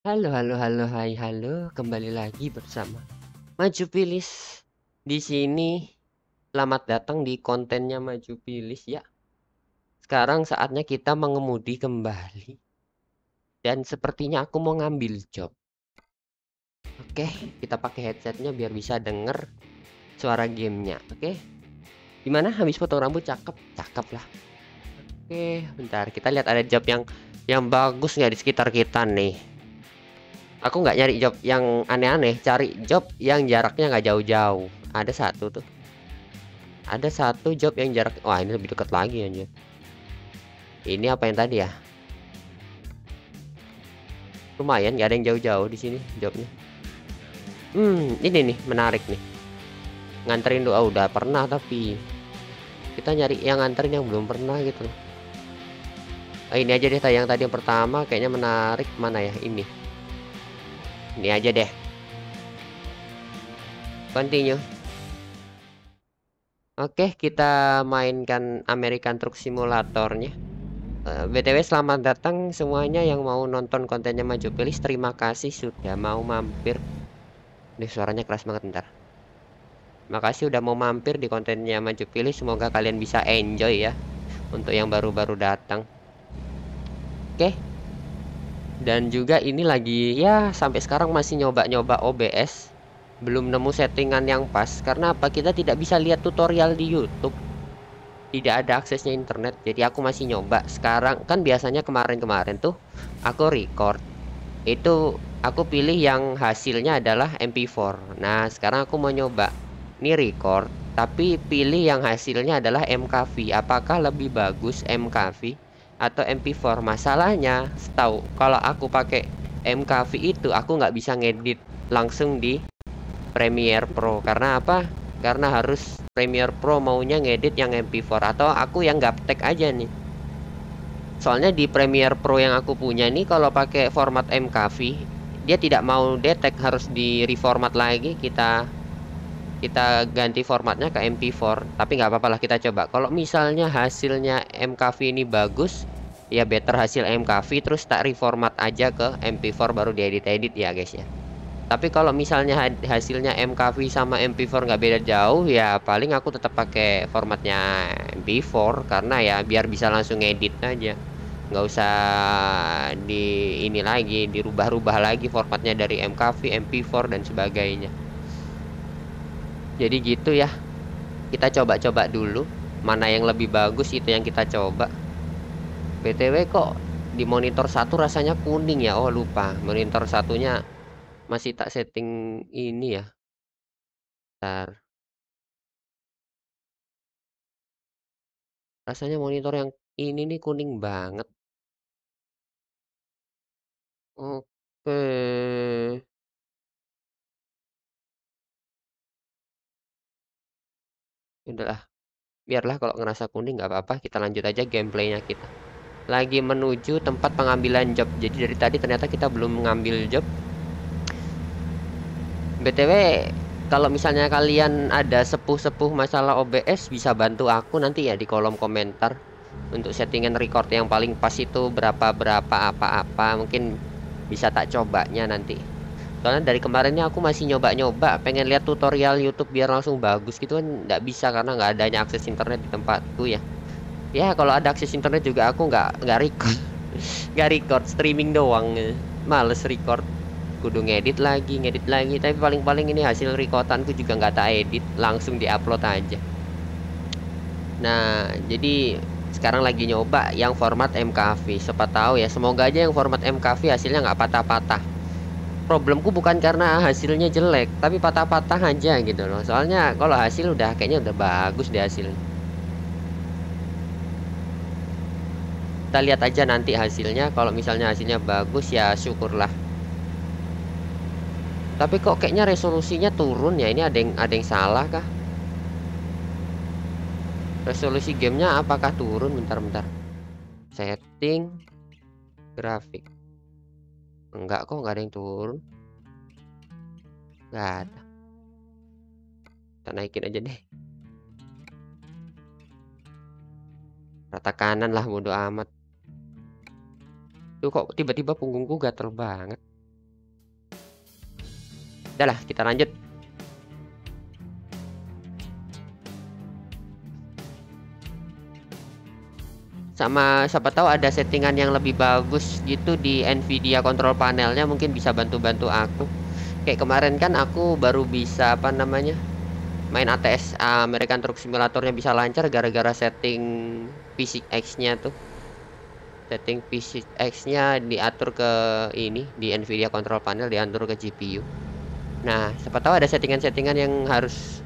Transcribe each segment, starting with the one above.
Halo, halo, halo, hai, halo, kembali lagi bersama Maju Pilis. Di sini, selamat datang di kontennya Maju Pilis ya. Sekarang saatnya kita mengemudi kembali. Dan sepertinya aku mau ngambil job. Oke, kita pakai headsetnya biar bisa denger suara gamenya. Oke, gimana habis potong rambut cakep? Cakep lah. Oke, bentar kita lihat ada job yang yang bagus nggak di sekitar kita nih aku nggak nyari job yang aneh-aneh cari job yang jaraknya nggak jauh-jauh ada satu tuh ada satu job yang jarak wah ini lebih dekat lagi anjir ini apa yang tadi ya lumayan nggak ada yang jauh-jauh di sini jobnya hmm ini nih menarik nih nganterin doa udah pernah tapi kita nyari yang nganterin yang belum pernah gitu loh nah, ini aja deh tayang tadi yang pertama kayaknya menarik mana ya ini ini aja deh continue Oke, kita mainkan American Truck Simulator-nya. Eh, BTW selamat datang semuanya yang mau nonton kontennya Maju Pilih. Terima kasih sudah mau mampir. Ini suaranya keras banget ntar. Makasih udah mau mampir di kontennya Maju Pilih. Semoga kalian bisa enjoy ya. Untuk yang baru-baru datang. Oke, dan juga ini lagi ya sampai sekarang masih nyoba-nyoba OBS belum nemu settingan yang pas karena apa kita tidak bisa lihat tutorial di YouTube tidak ada aksesnya internet jadi aku masih nyoba sekarang kan biasanya kemarin-kemarin tuh aku record itu aku pilih yang hasilnya adalah MP4 nah sekarang aku mau nyoba ini record tapi pilih yang hasilnya adalah MKV apakah lebih bagus MKV atau MP4 masalahnya setahu kalau aku pakai MKV itu aku nggak bisa ngedit langsung di Premiere Pro karena apa karena harus Premiere Pro maunya ngedit yang MP4 atau aku yang gaptek aja nih soalnya di Premiere Pro yang aku punya nih kalau pakai format MKV dia tidak mau detek harus di reformat lagi kita kita ganti formatnya ke MP4 tapi nggak apa-apa lah kita coba kalau misalnya hasilnya MKV ini bagus ya better hasil MKV terus tak reformat aja ke MP4 baru diedit-edit ya guys ya tapi kalau misalnya hasilnya MKV sama MP4 nggak beda jauh ya paling aku tetap pakai formatnya MP4 karena ya biar bisa langsung edit aja nggak usah di ini lagi dirubah-rubah lagi formatnya dari MKV, MP4 dan sebagainya jadi gitu ya kita coba-coba dulu mana yang lebih bagus itu yang kita coba btw kok di monitor satu rasanya kuning ya oh lupa monitor satunya masih tak setting ini ya Bentar. rasanya monitor yang ini nih kuning banget oke udahlah biarlah kalau ngerasa kuning nggak apa-apa kita lanjut aja gameplaynya kita lagi menuju tempat pengambilan job jadi dari tadi ternyata kita belum mengambil job btw kalau misalnya kalian ada sepuh-sepuh masalah OBS bisa bantu aku nanti ya di kolom komentar untuk settingan record yang paling pas itu berapa-berapa apa-apa mungkin bisa tak cobanya nanti soalnya dari kemarinnya aku masih nyoba-nyoba pengen lihat tutorial YouTube biar langsung bagus gitu kan nggak bisa karena nggak adanya akses internet di tempatku ya ya kalau ada akses internet juga aku nggak nggak record nggak record streaming doang males record kudu ngedit lagi ngedit lagi tapi paling-paling ini hasil recordanku juga nggak tak edit langsung diupload aja nah jadi sekarang lagi nyoba yang format MKV siapa tahu ya semoga aja yang format MKV hasilnya nggak patah-patah problemku bukan karena hasilnya jelek tapi patah-patah aja gitu loh soalnya kalau hasil udah kayaknya udah bagus deh hasil. kita lihat aja nanti hasilnya kalau misalnya hasilnya bagus ya syukurlah tapi kok kayaknya resolusinya turun ya ini ada yang ada yang salah kah resolusi gamenya apakah turun bentar-bentar setting grafik Enggak kok enggak ada yang turun. Enggak ada. Kita naikin aja deh. Rata kanan lah bodo amat. Tuh kok tiba-tiba punggungku gatel banget. Udah lah kita lanjut. sama siapa tahu ada settingan yang lebih bagus gitu di Nvidia control panelnya mungkin bisa bantu-bantu aku kayak kemarin kan aku baru bisa apa namanya main ATS American Truck Simulatornya bisa lancar gara-gara setting PCX-nya tuh setting PCX-nya diatur ke ini di Nvidia control panel diatur ke GPU nah siapa tahu ada settingan-settingan yang harus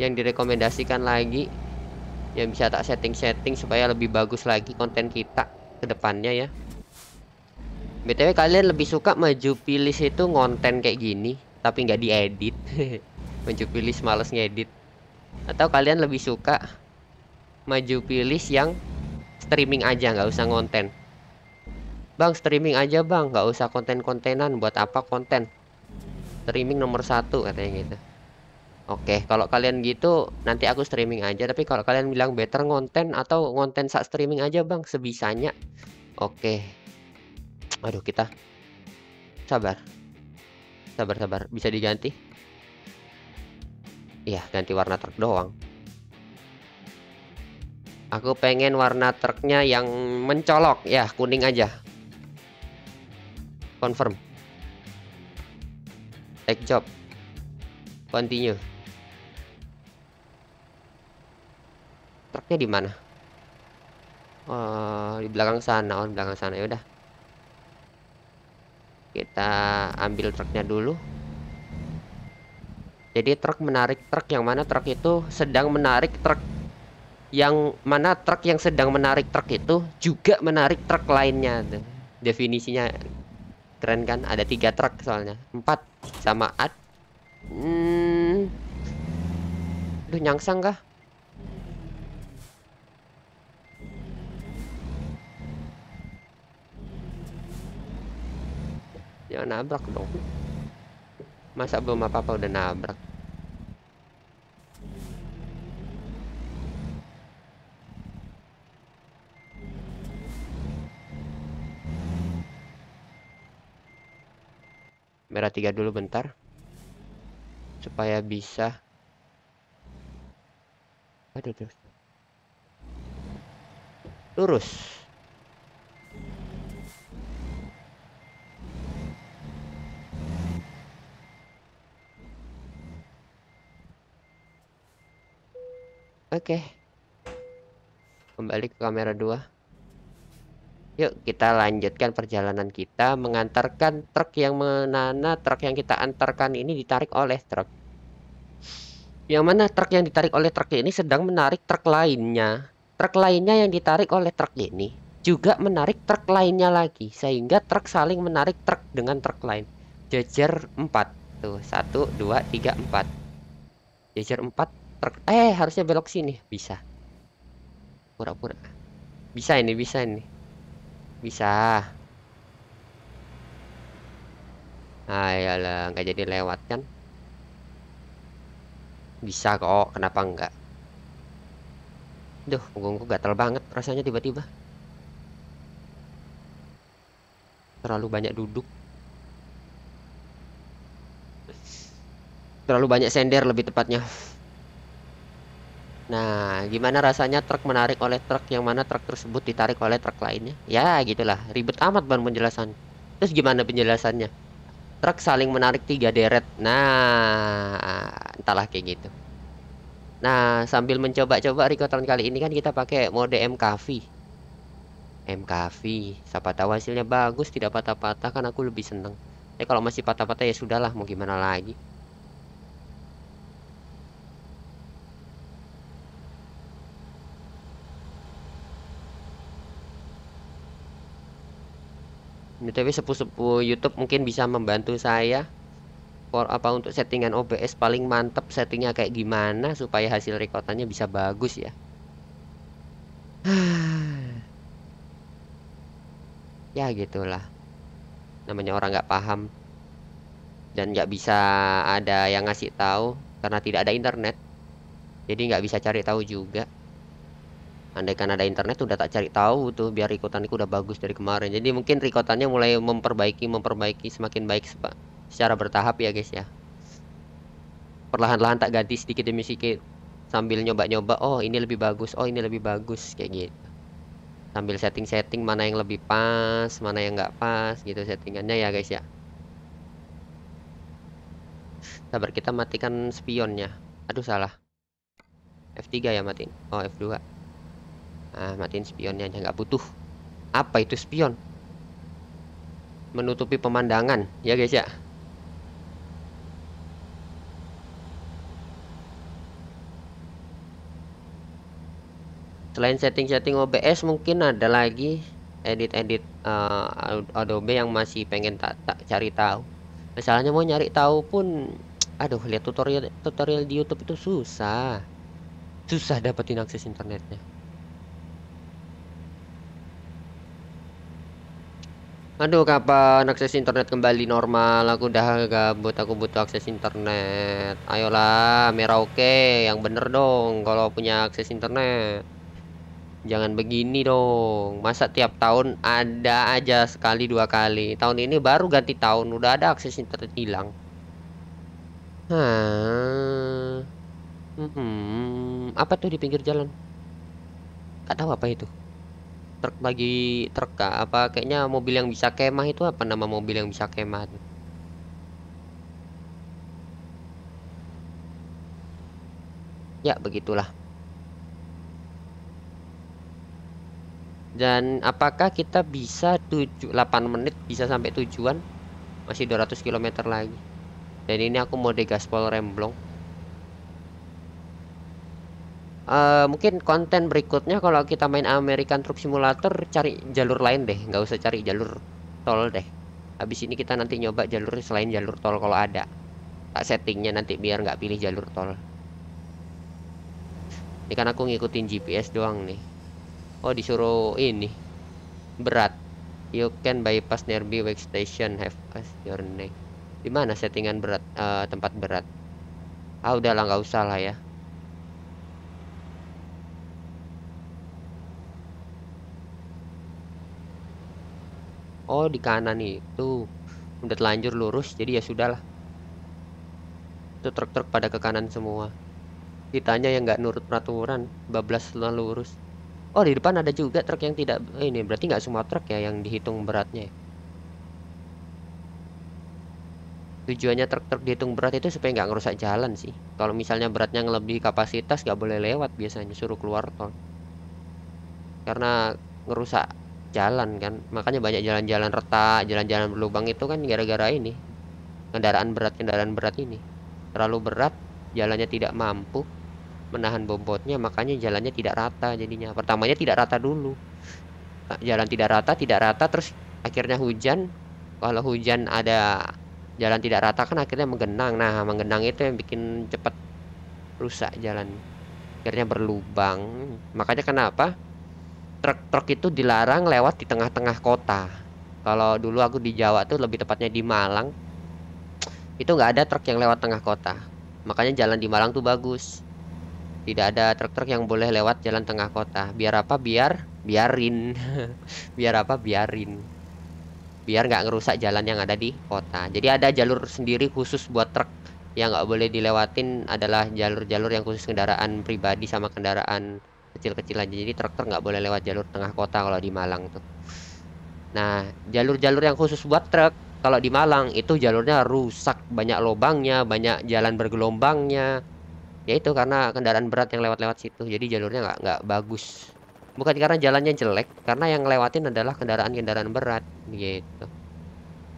yang direkomendasikan lagi yang bisa tak setting-setting supaya lebih bagus lagi konten kita kedepannya ya BTW kalian lebih suka maju pilih itu konten kayak gini tapi nggak diedit maju pilih males ngedit atau kalian lebih suka maju pilih yang streaming aja nggak usah konten Bang streaming aja bang nggak usah konten-kontenan buat apa konten streaming nomor satu katanya gitu Oke, kalau kalian gitu nanti aku streaming aja. Tapi kalau kalian bilang better ngonten atau ngonten saat streaming aja bang, sebisanya. Oke. Aduh kita sabar, sabar, sabar. Bisa diganti? Iya, ganti warna truk doang. Aku pengen warna truknya yang mencolok, ya kuning aja. Confirm. Take job. Continue. letaknya di mana? Oh, di belakang sana, oh, di belakang sana ya udah. Kita ambil truknya dulu. Jadi truk menarik truk yang mana truk itu sedang menarik truk yang mana truk yang sedang menarik truk itu juga menarik truk lainnya. Definisinya keren kan? Ada tiga truk soalnya, empat sama ad. Hmm, duh nyangsang kah? ya nabrak dong masa belum apa-apa udah nabrak merah tiga dulu bentar supaya bisa aduh terus lurus Oke. Okay. Kembali ke kamera 2. Yuk, kita lanjutkan perjalanan kita mengantarkan truk yang menana truk yang kita antarkan ini ditarik oleh truk. Yang mana truk yang ditarik oleh truk ini sedang menarik truk lainnya. Truk lainnya yang ditarik oleh truk ini juga menarik truk lainnya lagi sehingga truk saling menarik truk dengan truk lain. Jejer 4. Tuh, 1 2 3 4. Jejer 4 eh harusnya belok sini bisa pura-pura bisa ini bisa ini bisa ayolah ah, nggak jadi lewat kan bisa kok kenapa enggak duh punggungku gatal banget rasanya tiba-tiba terlalu banyak duduk terlalu banyak sender lebih tepatnya Nah, gimana rasanya truk menarik oleh truk yang mana truk tersebut ditarik oleh truk lainnya? Ya, gitulah. Ribet amat ban penjelasan. Terus gimana penjelasannya? Truk saling menarik tiga deret. Nah, entahlah kayak gitu. Nah, sambil mencoba-coba Rikotron kali ini kan kita pakai mode MKV. MKV, siapa tahu hasilnya bagus, tidak patah-patah kan aku lebih seneng. Eh kalau masih patah-patah ya sudahlah, mau gimana lagi. btw sepuh-sepuh YouTube mungkin bisa membantu saya for apa untuk settingan OBS paling mantep settingnya kayak gimana supaya hasil rekotannya bisa bagus ya ya gitulah namanya orang nggak paham dan nggak bisa ada yang ngasih tahu karena tidak ada internet jadi nggak bisa cari tahu juga Andai kan ada internet udah tak cari tahu tuh biar itu udah bagus dari kemarin jadi mungkin rekotannya mulai memperbaiki memperbaiki semakin baik secara bertahap ya guys ya perlahan-lahan tak ganti sedikit demi sedikit sambil nyoba-nyoba oh ini lebih bagus oh ini lebih bagus kayak gitu sambil setting-setting mana yang lebih pas mana yang nggak pas gitu settingannya ya guys ya sabar kita matikan spionnya aduh salah F3 ya matiin oh F2 ah, matiin spionnya aja nggak butuh apa itu spion menutupi pemandangan ya guys ya selain setting-setting OBS mungkin ada lagi edit-edit uh, Adobe yang masih pengen tak ta cari tahu misalnya mau nyari tahu pun aduh lihat tutorial tutorial di YouTube itu susah susah dapetin akses internetnya Aduh kapan akses internet kembali normal Aku udah gabut aku butuh akses internet Ayolah merah oke yang bener dong Kalau punya akses internet Jangan begini dong Masa tiap tahun ada aja sekali dua kali Tahun ini baru ganti tahun Udah ada akses internet hilang hmm. hmm. Apa tuh di pinggir jalan? Gak tahu apa itu truk lagi truk kak apa kayaknya mobil yang bisa kemah itu apa nama mobil yang bisa kemah ya begitulah dan apakah kita bisa 7 8 menit bisa sampai tujuan masih 200 km lagi dan ini aku mau degaspol remblong Eh, mungkin konten berikutnya kalau kita main American Truck Simulator cari jalur lain deh nggak usah cari jalur tol deh habis ini kita nanti nyoba jalur selain jalur tol kalau ada tak settingnya nanti biar nggak pilih jalur tol ini kan aku ngikutin GPS doang nih oh disuruh ini berat you can bypass nearby station. have us your neck dimana settingan berat uh, tempat berat ah udahlah nggak usah lah ya oh di kanan itu udah telanjur lurus jadi ya sudah lah. itu truk-truk pada ke kanan semua ditanya yang nggak nurut peraturan bablas lurus oh di depan ada juga truk yang tidak eh, ini berarti nggak semua truk ya yang dihitung beratnya ya? tujuannya truk-truk dihitung berat itu supaya nggak ngerusak jalan sih kalau misalnya beratnya ngelebihi kapasitas nggak boleh lewat biasanya suruh keluar tol karena ngerusak jalan kan makanya banyak jalan-jalan retak jalan-jalan berlubang itu kan gara-gara ini kendaraan berat kendaraan berat ini terlalu berat jalannya tidak mampu menahan bobotnya makanya jalannya tidak rata jadinya pertamanya tidak rata dulu nah, jalan tidak rata tidak rata terus akhirnya hujan kalau hujan ada jalan tidak rata kan akhirnya menggenang nah menggenang itu yang bikin cepat rusak jalan akhirnya berlubang makanya kenapa truk-truk itu dilarang lewat di tengah-tengah kota. Kalau dulu aku di Jawa tuh lebih tepatnya di Malang, itu nggak ada truk yang lewat tengah kota. Makanya jalan di Malang tuh bagus. Tidak ada truk-truk yang boleh lewat jalan tengah kota. Biar apa? Biar biarin. biar apa? Biarin. Biar nggak ngerusak jalan yang ada di kota. Jadi ada jalur sendiri khusus buat truk yang nggak boleh dilewatin adalah jalur-jalur yang khusus kendaraan pribadi sama kendaraan kecil-kecil aja jadi truk-truk nggak boleh lewat jalur tengah kota kalau di Malang tuh nah jalur-jalur yang khusus buat truk kalau di Malang itu jalurnya rusak banyak lobangnya banyak jalan bergelombangnya ya itu karena kendaraan berat yang lewat-lewat situ jadi jalurnya nggak nggak bagus bukan karena jalannya jelek karena yang lewatin adalah kendaraan-kendaraan berat gitu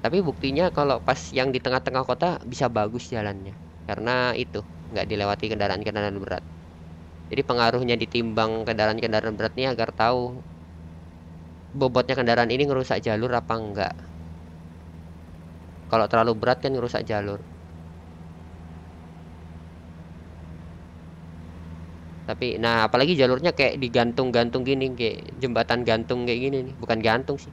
tapi buktinya kalau pas yang di tengah-tengah kota bisa bagus jalannya karena itu nggak dilewati kendaraan-kendaraan berat jadi pengaruhnya ditimbang kendaraan-kendaraan berat ini agar tahu bobotnya kendaraan ini ngerusak jalur apa enggak. Kalau terlalu berat kan ngerusak jalur. Tapi nah apalagi jalurnya kayak digantung-gantung gini kayak jembatan gantung kayak gini nih, bukan gantung sih.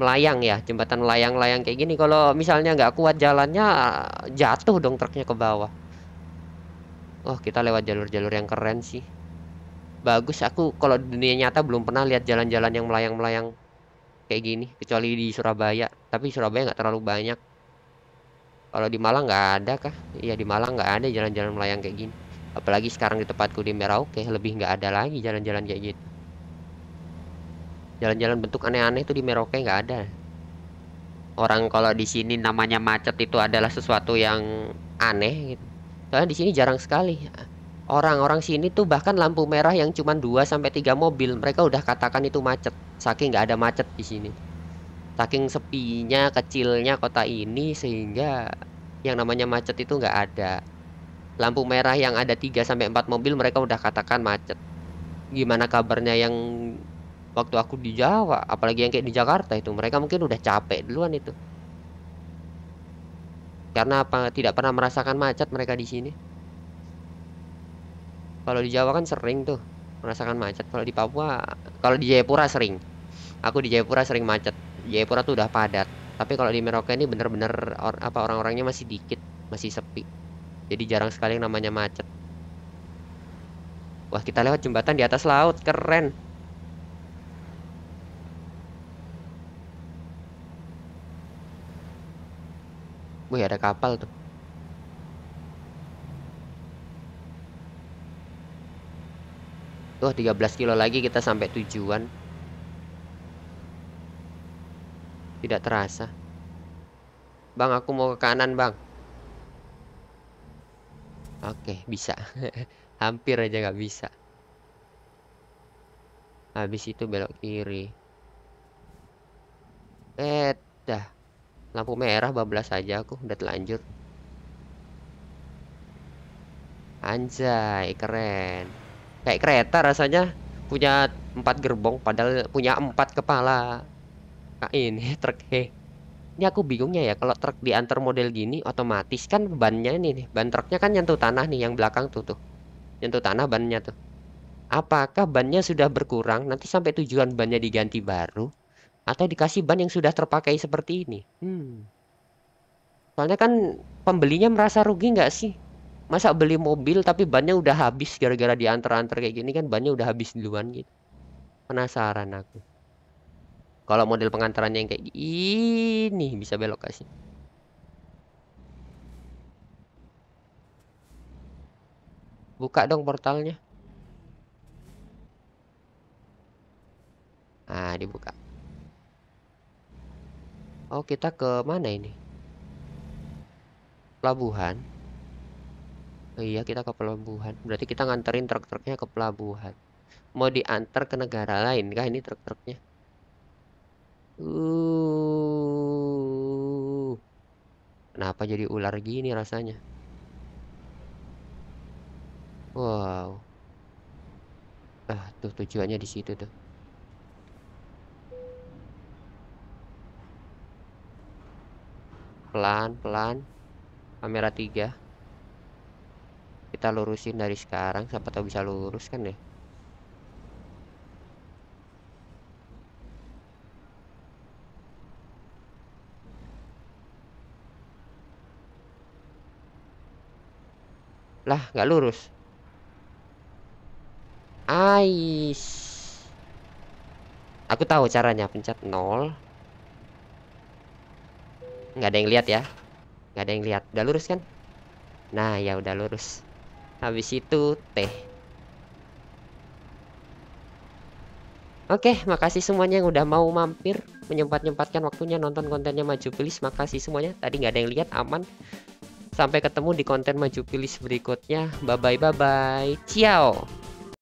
Melayang ya, jembatan melayang-layang kayak gini kalau misalnya nggak kuat jalannya jatuh dong truknya ke bawah oh kita lewat jalur-jalur yang keren sih bagus aku kalau dunia nyata belum pernah lihat jalan-jalan yang melayang-melayang kayak gini kecuali di Surabaya tapi Surabaya nggak terlalu banyak kalau di Malang nggak ada kah iya di Malang nggak ada jalan-jalan melayang kayak gini apalagi sekarang di tempatku di Merauke lebih nggak ada lagi jalan-jalan kayak gitu jalan-jalan bentuk aneh-aneh itu di Merauke nggak ada orang kalau di sini namanya macet itu adalah sesuatu yang aneh gitu Soalnya di sini jarang sekali. Orang-orang sini tuh bahkan lampu merah yang cuma 2 sampai 3 mobil, mereka udah katakan itu macet. Saking nggak ada macet di sini. Saking sepinya, kecilnya kota ini sehingga yang namanya macet itu nggak ada. Lampu merah yang ada 3 sampai 4 mobil mereka udah katakan macet. Gimana kabarnya yang waktu aku di Jawa, apalagi yang kayak di Jakarta itu, mereka mungkin udah capek duluan itu. Karena apa? Tidak pernah merasakan macet mereka di sini. Kalau di Jawa kan sering tuh merasakan macet. Kalau di Papua, kalau di Jayapura sering. Aku di Jayapura sering macet. Jayapura tuh udah padat. Tapi kalau di Merauke ini bener-bener or, apa orang-orangnya masih dikit, masih sepi. Jadi jarang sekali yang namanya macet. Wah, kita lewat jembatan di atas laut, keren. Wih ada kapal tuh. Tuh 13 kilo lagi kita sampai tujuan. Tidak terasa. Bang aku mau ke kanan bang. Oke bisa. Hampir aja gak bisa. Habis itu belok kiri. Eh dah lampu merah bablas aja aku udah telanjur anjay keren kayak kereta rasanya punya empat gerbong padahal punya empat kepala nah, ini truk he eh. ini aku bingungnya ya kalau truk diantar model gini otomatis kan bannya ini nih ban truknya kan nyentuh tanah nih yang belakang tuh tuh nyentuh tanah bannya tuh apakah bannya sudah berkurang nanti sampai tujuan bannya diganti baru atau dikasih ban yang sudah terpakai seperti ini. Hmm. Soalnya kan pembelinya merasa rugi nggak sih? Masa beli mobil tapi bannya udah habis gara-gara diantar-antar kayak gini kan bannya udah habis duluan gitu. Penasaran aku. Kalau model pengantarannya yang kayak gini bisa belok kasih. Buka dong portalnya. Ah, dibuka. Oh, kita ke mana ini? Pelabuhan. Oh, iya, kita ke pelabuhan. Berarti kita nganterin truk-truknya ke pelabuhan. Mau diantar ke negara lain kah ini truk-truknya? Uh. Kenapa jadi ular gini rasanya? Wow. Ah, tuh tujuannya di situ tuh. pelan-pelan kamera tiga. kita lurusin dari sekarang siapa tahu bisa lurus kan deh ya? lah nggak lurus ais aku tahu caranya pencet nol nggak ada yang lihat ya nggak ada yang lihat udah lurus kan nah ya udah lurus habis itu teh Oke, makasih semuanya yang udah mau mampir menyempat-nyempatkan waktunya nonton kontennya Maju Pilis. Makasih semuanya. Tadi nggak ada yang lihat, aman. Sampai ketemu di konten Maju Pilis berikutnya. Bye-bye, bye-bye. Ciao.